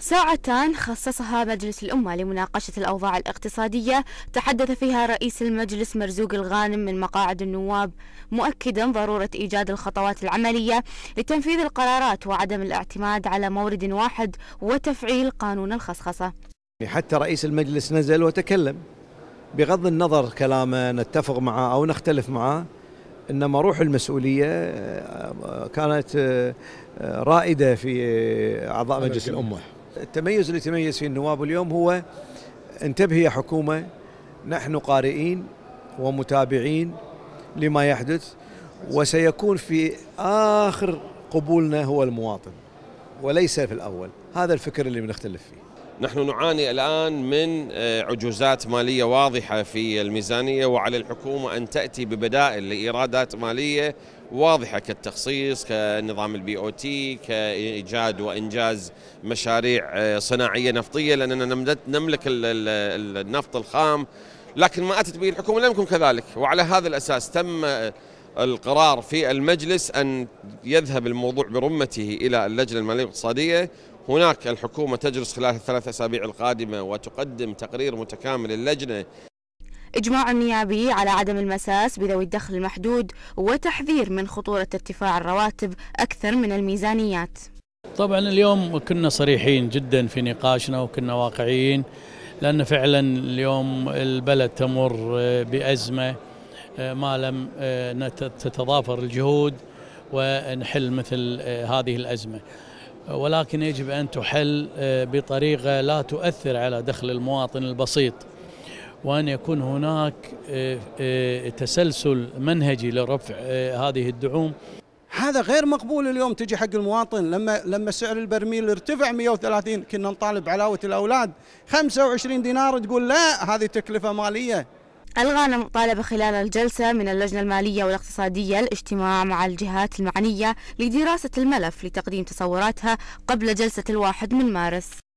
ساعتان خصصها مجلس الأمة لمناقشة الأوضاع الاقتصادية تحدث فيها رئيس المجلس مرزوق الغانم من مقاعد النواب مؤكدا ضرورة إيجاد الخطوات العملية لتنفيذ القرارات وعدم الاعتماد على مورد واحد وتفعيل قانون الخصخصة حتى رئيس المجلس نزل وتكلم بغض النظر كلامه نتفق معه أو نختلف معه انما روح المسؤوليه آه، آه، كانت آه، رائده في اعضاء مجلس الامه التميز اللي تميز فيه النواب اليوم هو انتبهي يا حكومة نحن قارئين ومتابعين لما يحدث وسيكون في آخر قبولنا هو المواطن وليس في الأول هذا الفكر اللي بنختلف فيه نحن نعاني الآن من آه، عجوزات مالية واضحة في الميزانية وعلى الحكومة أن تأتي ببدائل لإيرادات مالية واضحة كالتخصيص كنظام البي او تي كإيجاد وإنجاز مشاريع آه، صناعية نفطية لأننا نملك النفط الخام لكن ما أتت به الحكومة لم يكن كذلك وعلى هذا الأساس تم آه، القرار في المجلس أن يذهب الموضوع برمته إلى اللجنة المالية الاقتصاديه هناك الحكومة تجلس خلال الثلاث أسابيع القادمة وتقدم تقرير متكامل للجنة إجماع النيابي على عدم المساس بذوي الدخل المحدود وتحذير من خطورة ارتفاع الرواتب أكثر من الميزانيات طبعا اليوم كنا صريحين جدا في نقاشنا وكنا واقعيين لأن فعلا اليوم البلد تمر آه، بأزمة آه، ما لم آه، تتضافر الجهود ونحل مثل هذه الأزمة ولكن يجب أن تحل آه، بطريقة لا تؤثر على دخل المواطن البسيط وأن يكون هناك آه، آه، تسلسل منهجي لرفع هذه الدعوم هذا غير مقبول اليوم تجي حق المواطن لما لما سعر البرميل ارتفع 130 كنا نطالب علاوه الاولاد 25 دينار تقول لا هذه تكلفه ماليه ألغى المطالبة خلال الجلسة من اللجنة المالية والاقتصادية الاجتماع مع الجهات المعنية لدراسة الملف لتقديم تصوراتها قبل جلسة الواحد من مارس